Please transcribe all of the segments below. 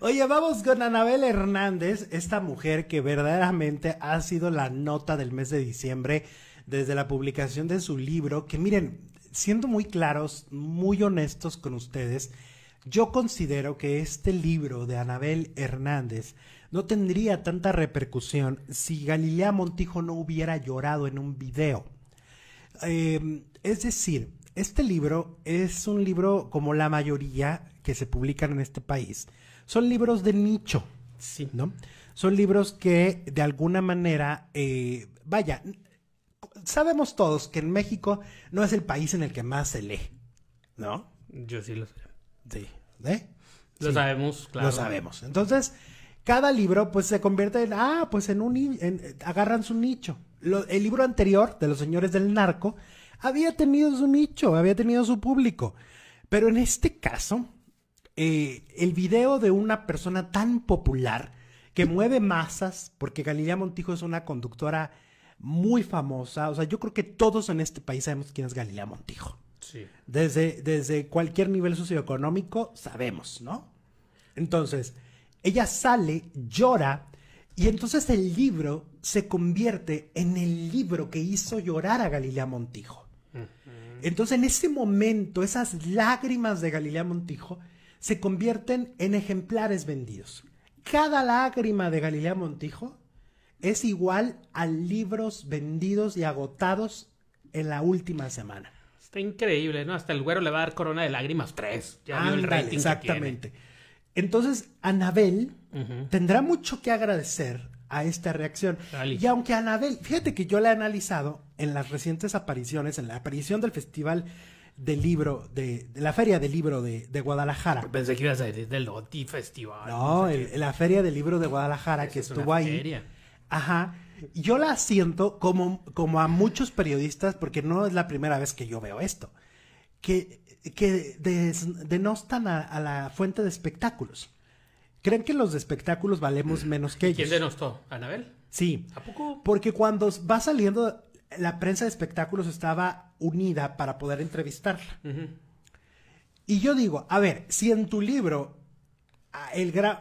Oye, vamos con Anabel Hernández, esta mujer que verdaderamente ha sido la nota del mes de diciembre desde la publicación de su libro, que miren, siendo muy claros, muy honestos con ustedes, yo considero que este libro de Anabel Hernández no tendría tanta repercusión si Galilea Montijo no hubiera llorado en un video. Eh, es decir, este libro es un libro como la mayoría que se publican en este país son libros de nicho. Sí. ¿No? Son libros que de alguna manera, eh, vaya, sabemos todos que en México no es el país en el que más se lee, ¿no? Yo sí lo sé. Sí. ¿Eh? Lo sabemos, claro. Lo sabemos. Entonces, cada libro pues se convierte en, ah, pues en un, agarran su nicho. el libro anterior de los señores del narco había tenido su nicho, había tenido su público. Pero en este caso, eh, el video de una persona tan popular que mueve masas, porque Galilea Montijo es una conductora muy famosa. O sea, yo creo que todos en este país sabemos quién es Galilea Montijo. Sí. Desde, desde cualquier nivel socioeconómico sabemos, ¿no? Entonces, ella sale, llora, y entonces el libro se convierte en el libro que hizo llorar a Galilea Montijo. Entonces, en ese momento, esas lágrimas de Galilea Montijo se convierten en ejemplares vendidos. Cada lágrima de Galilea Montijo es igual a libros vendidos y agotados en la última semana. Está increíble, ¿no? Hasta el güero le va a dar corona de lágrimas tres. Ya Ándale, el exactamente. Entonces, Anabel tendrá mucho que agradecer a esta reacción. Y aunque Anabel, fíjate que yo la he analizado en las recientes apariciones, en la aparición del Festival del libro, de, la Feria del Libro de, Guadalajara. Pensé que ibas a decir del OT Festival. No, la Feria del Libro de Guadalajara que es estuvo ahí. Ajá. Yo la siento como, como a muchos periodistas, porque no es la primera vez que yo veo esto, que, que denostan a, a, la fuente de espectáculos. Creen que los de espectáculos valemos mm. menos que ellos. ¿Quién denostó? ¿Anabel? Sí. ¿A poco? Porque cuando va saliendo la prensa de espectáculos estaba unida para poder entrevistarla. Y yo digo, a ver, si en tu libro ah,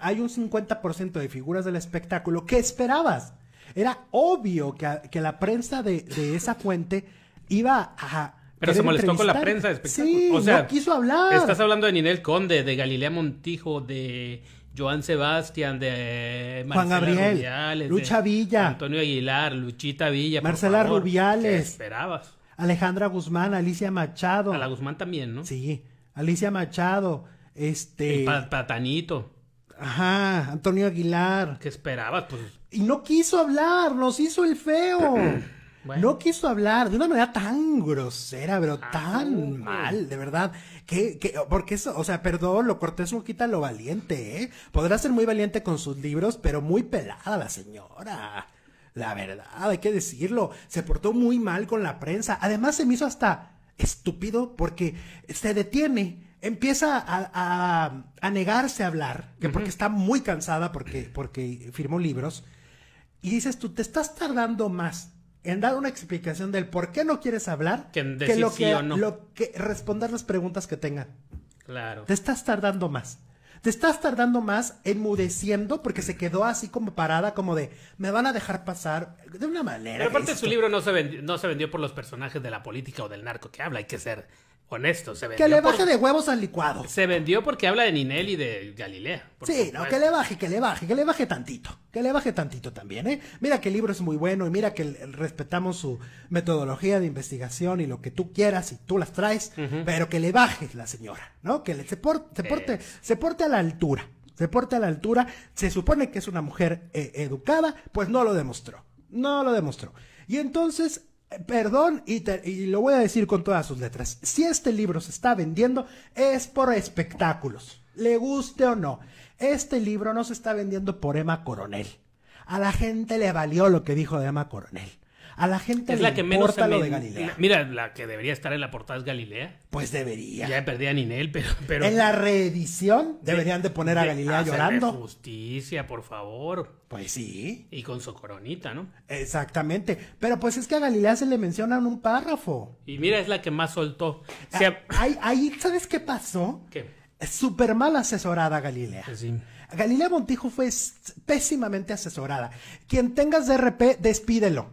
hay un 50% de figuras del espectáculo, ¿qué esperabas? Era obvio que, la prensa de, esa fuente iba a... Pero se molestó con la prensa de espectáculos. Sí, o sea, no quiso hablar. Estás hablando de Ninel Conde, de Galilea Montijo, de Joan Sebastián, de eh, Marcela Juan Gabriel, Lucha Villa, Antonio Aguilar, Luchita Villa, Marcela Rubiales, esperabas? Alejandra Guzmán, Alicia Machado. A la Guzmán también, ¿no? Sí, Alicia Machado, este. El Patanito. Ajá, Antonio Aguilar. ¿Qué esperabas? Pues. Y no quiso hablar, nos hizo el feo. No quiso hablar de una manera tan grosera, pero tan mal, de verdad. Que, que, porque eso, o sea, perdón, lo cortés no quita lo valiente, ¿eh? Podrá ser muy valiente con sus libros, pero muy pelada la señora. La verdad, hay que decirlo. Se portó muy mal con la prensa. Además, se me hizo hasta estúpido porque se detiene empieza a, a, negarse a hablar, que porque está muy cansada porque, porque firmó libros, y dices tú, te estás tardando más en dar una explicación del por qué no quieres hablar que, lo que, o no. responder las preguntas que tengan. Claro. Te estás tardando más. Te estás tardando más enmudeciendo porque se quedó así como parada, como de me van a dejar pasar de una manera. Pero aparte, su libro no se, vendió, no se vendió por los personajes de la política o del narco que habla, hay que ser honesto, se vendió. Que le baje de huevos al licuado. Se vendió porque habla de Ninel y de Galilea. Sí, no, que le baje, que le baje, que le baje tantito. Que le baje tantito también, ¿eh? Mira que el libro es muy bueno y mira que respetamos su metodología de investigación y lo que tú quieras y tú las traes, pero que le baje la señora, ¿no? Que le, se, porte, se porte a la altura. Se porte a la altura. Se supone que es una mujer eh, educada, pues no lo demostró. No lo demostró. Y entonces Perdón, y, lo voy a decir con todas sus letras. Si este libro se está vendiendo, es por espectáculos. Le guste o no. Este libro no se está vendiendo por Emma Coronel. A la gente le valió lo que dijo de Emma Coronel. A la gente es le la que lo de Galilea. Mira, la que debería estar en la portada es Galilea. Pues debería. Ya perdí a Ninel, pero, pero... En la reedición deberían de poner a Galilea llorando. Justicia, por favor. Pues sí. Y con su coronita, ¿no? Exactamente. Pero pues es que a Galilea se le mencionan un párrafo. Y mira, es la que más soltó. Ah, ahí, ¿sabes qué pasó? ¿Qué? súper mal asesorada Galilea. Pues sí. Galilea Montijo fue pésimamente asesorada. Quien tengas DRP, despídelo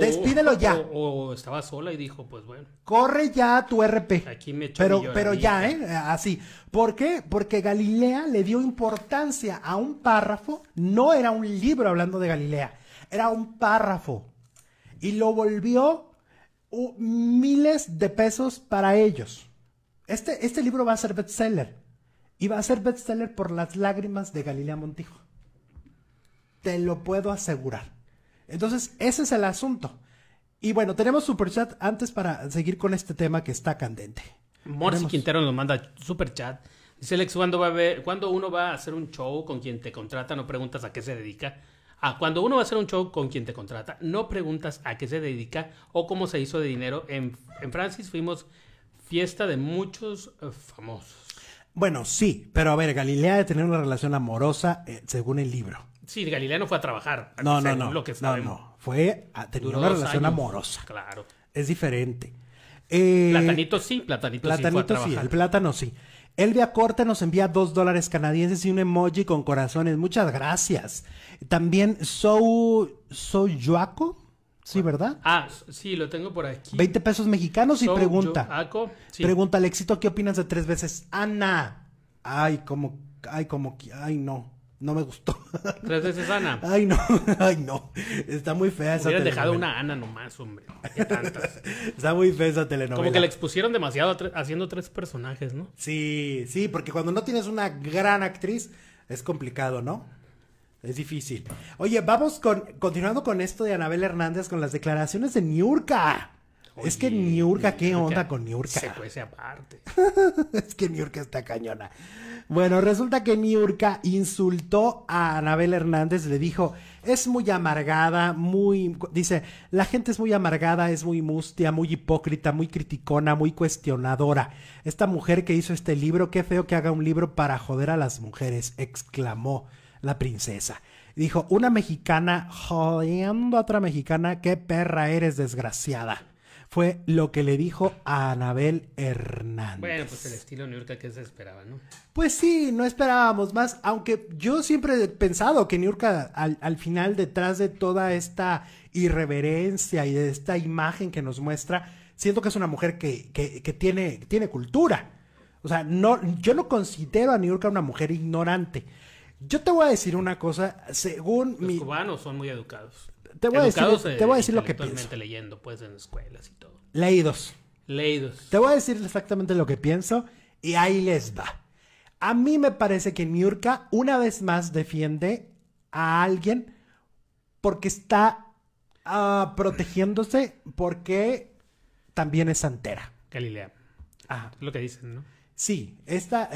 Despídelo ya. O, estaba sola y dijo, pues bueno. Corre ya tu RP. Aquí me Pero, pero ya, ¿eh? Así. ¿Por qué? Porque Galilea le dio importancia a un párrafo. No era un libro hablando de Galilea. Era un párrafo. Y lo volvió miles de pesos para ellos. Este, este libro va a ser bestseller. Y va a ser bestseller por las lágrimas de Galilea Montijo. Te lo puedo asegurar. Entonces, ese es el asunto. Y bueno, tenemos super chat antes para seguir con este tema que está candente. Morsi Quintero nos manda super chat. Dice Alex, ¿cuándo, va a ver, cuando uno va a hacer un show con quien te contrata? No preguntas a qué se dedica. Ah, cuando uno va a hacer un show con quien te contrata, no preguntas a qué se dedica o cómo se hizo de dinero. En, en Francis fuimos fiesta de muchos eh, famosos. Bueno, sí, pero a ver, Galilea de tener una relación amorosa, eh, según el libro. Sí, Galilea fue a trabajar. No, no, no. no, no. Fue a tener una relación amorosa. Claro. Es diferente. platanito eh, sí, platanito, sí. Fue sí, el plátano sí. Elvia Corte nos envía dos dólares canadienses y un emoji con corazones. Muchas gracias. También soy Yoaco. Sí, ¿verdad? Ah, sí, lo tengo por aquí. Veinte pesos mexicanos y pregunta. Yo, sí. Pregunta, Alexito, ¿qué opinas de tres veces? Ana. Ay, como, ay, como, ay, no no me gustó. Tres veces Ana. Ay, no, ay, no. Está muy fea esa dejado una Ana nomás, hombre. Está muy fea esa telenovela. Como que la expusieron demasiado haciendo tres personajes, ¿no? Sí, sí, porque cuando no tienes una gran actriz, es complicado, ¿no? Es difícil. Oye, vamos con, continuando con esto de Anabel Hernández, con las declaraciones de Niurka. es que Niurka, ¿qué onda con Niurka? Se aparte. es que Niurka está cañona. Bueno, resulta que Miurka insultó a Anabel Hernández, le dijo, es muy amargada, muy, dice, la gente es muy amargada, es muy mustia, muy hipócrita, muy criticona, muy cuestionadora. Esta mujer que hizo este libro, qué feo que haga un libro para joder a las mujeres, exclamó la princesa. Dijo, una mexicana jodiendo a otra mexicana, qué perra eres desgraciada fue lo que le dijo a Anabel Hernández. Bueno, pues el estilo New que se esperaba, ¿no? Pues sí, no esperábamos más, aunque yo siempre he pensado que Niurka al, al final detrás de toda esta irreverencia y de esta imagen que nos muestra, siento que es una mujer que, tiene, tiene cultura. O sea, no, yo no considero a Niurka una mujer ignorante. Yo te voy a decir una cosa, según Los cubanos son muy educados te voy a decir, te voy a decir lo que pienso. leyendo, pues, en escuelas y todo. Leídos. Leídos. Te voy a decir exactamente lo que pienso y ahí les va. A mí me parece que miurca una vez más defiende a alguien porque está ah, protegiéndose porque también es santera. Galilea. Ajá. lo que dicen, ¿no? Sí, esta,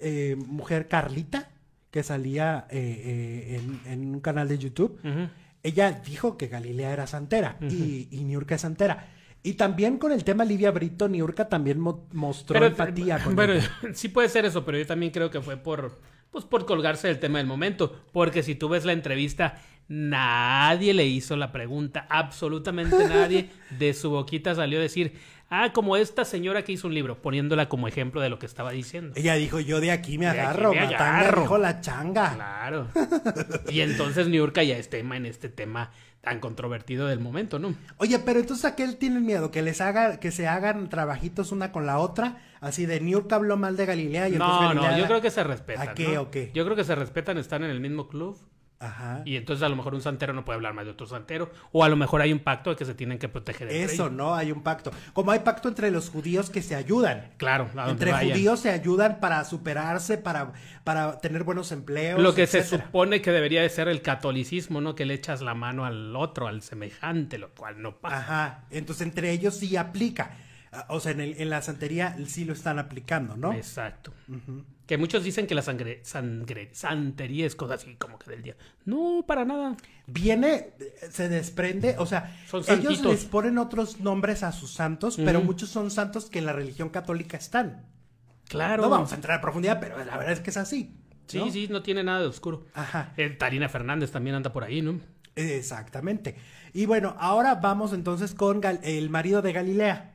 eh, mujer Carlita que salía eh, eh, en, un canal de YouTube. Ajá ella dijo que Galilea era santera y, Niurka es santera. Y también con el tema Livia Brito, Niurka también mostró empatía con Bueno, sí puede ser eso, pero yo también creo que fue por, pues, por colgarse del tema del momento. Porque si tú ves la entrevista, nadie le hizo la pregunta, absolutamente nadie. De su boquita salió a decir, Ah, como esta señora que hizo un libro, poniéndola como ejemplo de lo que estaba diciendo. Ella dijo, yo de aquí me agarro, me agarro. la changa. Claro. y entonces Niurka ya está en este tema tan controvertido del momento, ¿no? Oye, pero entonces aquel tiene miedo que les haga, que se hagan trabajitos una con la otra, así de Niurka habló mal de Galilea y no, No, yo creo que se respetan. ¿A qué o qué? Yo creo que se respetan, están en el mismo club. Ajá. Y entonces a lo mejor un santero no puede hablar más de otro santero. O a lo mejor hay un pacto de que se tienen que proteger. Eso, no, hay un pacto. Como hay pacto entre los judíos que se ayudan. Claro, entre judíos se ayudan para superarse, para, para tener buenos empleos. Lo que se supone que debería de ser el catolicismo, ¿no? Que le echas la mano al otro, al semejante, lo cual no pasa. Ajá. Entonces entre ellos sí aplica. Ah, o sea, en, en la santería sí lo están aplicando, ¿no? Exacto. Ajá. Que muchos dicen que la sangre, sangre, santería es cosa así como que del día. No, para nada. Viene, se desprende, o sea, son ellos les ponen otros nombres a sus santos, pero muchos son santos que en la religión católica están. Claro. No vamos a entrar a profundidad, pero la verdad es que es así. Sí, sí, no tiene nada de oscuro. Ajá, eh, Tarina Fernández también anda por ahí, ¿no? exactamente. Y bueno, ahora vamos entonces con el marido de Galilea.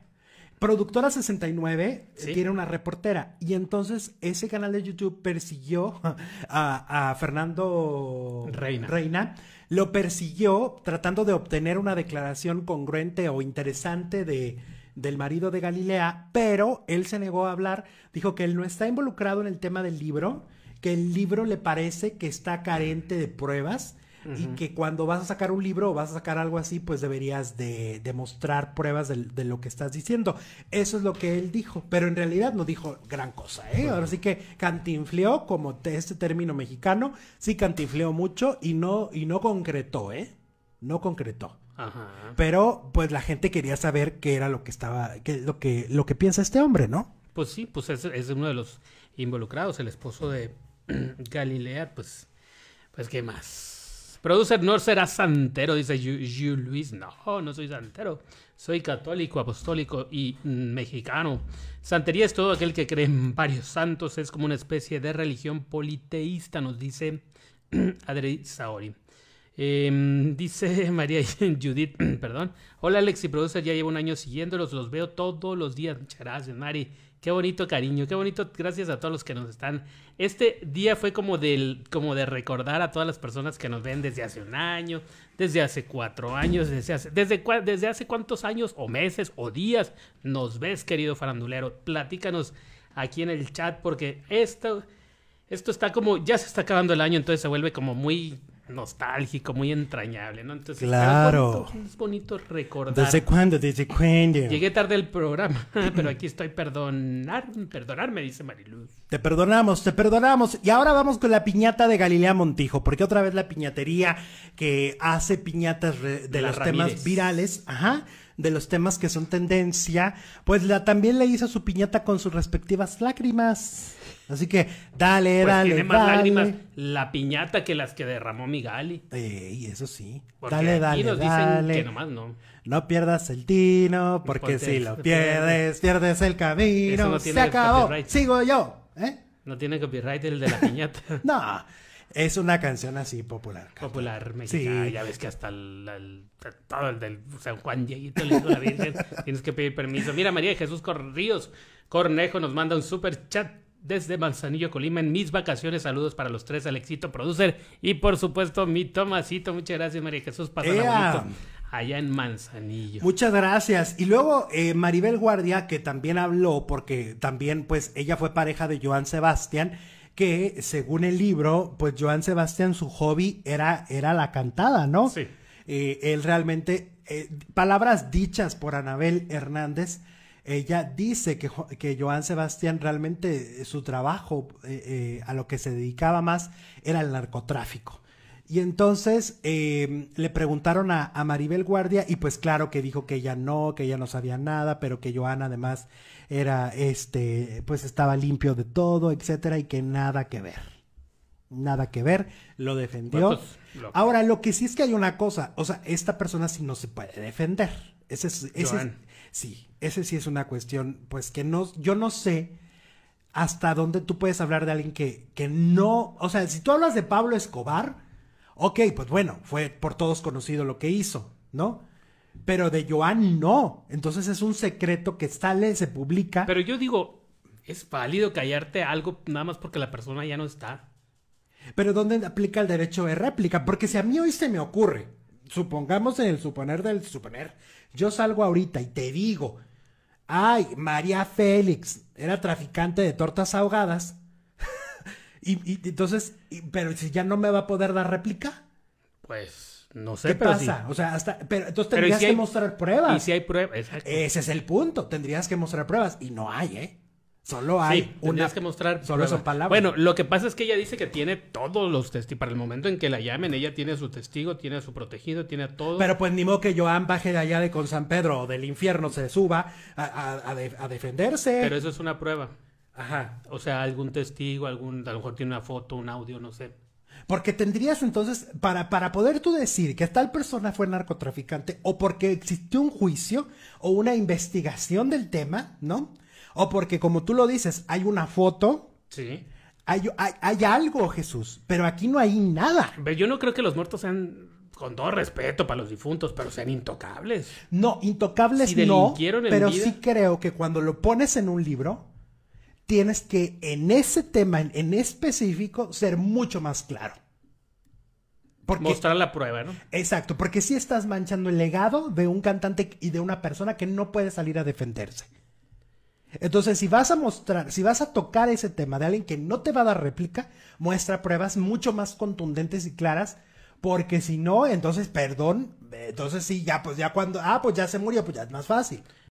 Productora 69 eh, tiene una reportera y entonces ese canal de YouTube persiguió a, Fernando Reina. Reina. Lo persiguió tratando de obtener una declaración congruente o interesante de, del marido de Galilea, pero él se negó a hablar, dijo que él no está involucrado en el tema del libro, que el libro le parece que está carente de pruebas y que cuando vas a sacar un libro o vas a sacar algo así, pues deberías de, demostrar pruebas de, lo que estás diciendo. Eso es lo que él dijo, pero en realidad no dijo gran cosa, ¿eh? Ahora sí que cantinfleó, como este término mexicano, sí cantinfleó mucho y no, y no concretó, ¿eh? No concretó. Ajá. Pero pues la gente quería saber qué era lo que estaba, lo que, lo que piensa este hombre, ¿no? Pues sí, pues es, es uno de los involucrados, el esposo de Galilea, pues, pues qué más. Producer no será santero, dice Jules Luis. No, no soy santero. Soy católico, apostólico y mexicano. Santería es todo aquel que cree en varios santos. Es como una especie de religión politeísta, nos dice Adri Saori. Eh, dice María Judith, perdón. Hola Alex y producer, ya llevo un año siguiéndolos, los veo todos los días. Muchas gracias, Mari. Qué bonito cariño, qué bonito. Gracias a todos los que nos están. Este día fue como, del, como de recordar a todas las personas que nos ven desde hace un año, desde hace cuatro años, desde hace, desde, desde hace cuántos años o meses o días nos ves, querido farandulero. Platícanos aquí en el chat porque esto, esto está como, ya se está acabando el año, entonces se vuelve como muy nostálgico, muy entrañable, ¿no? Entonces, claro. Es bonito, recordar. ¿Desde cuándo? ¿Desde cuándo? Llegué tarde al programa, pero aquí estoy. Perdonar, perdonarme, dice Mariluz. Te perdonamos, te perdonamos. Y ahora vamos con la piñata de Galilea Montijo, porque otra vez la piñatería que hace piñatas de, los temas virales, ajá, de los temas que son tendencia, pues la, también le hizo su piñata con sus respectivas lágrimas. Así que dale, pues dale. Tiene más lágrimas la piñata que las que derramó Migali. Ey, eso sí. dale, dale. dale. no. pierdas el tino, porque, si lo pierdes, pierdes, el camino. Eso no tiene Se acabó. Copyright. Sigo yo. ¿Eh? No tiene copyright el de la piñata. no. Es una canción así popular. Popular mexicana. Sí. Ya ves que hasta el, todo el del San Juan Dieguito le dijo la Virgen. Tienes que pedir permiso. Mira, María Jesús Corríos Cornejo nos manda un super chat desde Manzanillo, Colima, en mis vacaciones. Saludos para los tres, éxito, Producer y por supuesto mi Tomasito. Muchas gracias, María Jesús. Pásala allá en Manzanillo. Muchas gracias. Y luego eh, Maribel Guardia, que también habló, porque también pues ella fue pareja de Joan Sebastián, que según el libro, pues Joan Sebastián su hobby era, era la cantada, ¿no? Sí. Eh, él realmente, eh, palabras dichas por Anabel Hernández, ella dice que, Joan Sebastián realmente eh, su trabajo eh, eh, a lo que se dedicaba más era el narcotráfico. Y entonces em, le preguntaron a, Maribel Guardia y pues claro que dijo que ella no, que ella no sabía nada, pero que Joan además era, este, pues estaba limpio de todo, etcétera, y que nada que ver. Nada que ver, lo defendió. Pues, Ahora, lo que sí es que hay una cosa, o sea, esta persona sí no se puede defender. Ese ese es, Sí, ese sí es una cuestión, pues que no, yo no sé hasta dónde tú puedes hablar de alguien que, que no, o sea, si tú hablas de Pablo Escobar, ok, pues bueno, fue por todos conocido lo que hizo, ¿no? Pero de Joan no, entonces es un secreto que sale, se publica. Pero yo digo, es válido callarte algo nada más porque la persona ya no está. Pero ¿dónde aplica el derecho de réplica? Porque si a mí hoy se me ocurre, supongamos en el suponer del suponer, yo salgo ahorita y te digo, ay, María Félix era traficante de tortas ahogadas. y, entonces, pero si ya no me va a poder dar réplica. Pues no sé. ¿Qué pasa? O sea, hasta, pero entonces tendrías que mostrar pruebas. Y si hay pruebas, Ese es el punto, tendrías que mostrar pruebas y no hay, ¿eh? Solo hay sí, que mostrar. Solo palabras. Bueno, lo que pasa es que ella dice que tiene todos los testigos. Para el momento en que la llamen, ella tiene su testigo, tiene a su protegido, tiene a todo. Pero pues ni modo que Joan baje de allá de con San Pedro o del infierno se suba a, defenderse. Pero eso es una prueba. Ajá. O sea, algún testigo, algún, a lo mejor tiene una foto, un audio, no sé. Porque tendrías entonces, para, para poder tú decir que tal persona fue narcotraficante o porque existió un juicio o una investigación del tema, ¿no? O porque como tú lo dices, hay una foto. Sí. Hay, algo, Jesús, pero aquí no hay nada. yo no creo que los muertos sean con todo respeto para los difuntos, pero sean intocables. No, intocables no, pero sí creo que cuando lo pones en un libro, tienes que en ese tema en, específico ser mucho más claro. Mostrar la prueba, ¿no? Exacto, porque si sí estás manchando el legado de un cantante y de una persona que no puede salir a defenderse. Entonces, si vas a mostrar, si vas a tocar ese tema de alguien que no te va a dar réplica, muestra pruebas mucho más contundentes y claras, porque si no, entonces, perdón, entonces sí, ya pues ya cuando, ah, pues ya se murió, pues ya es más fácil.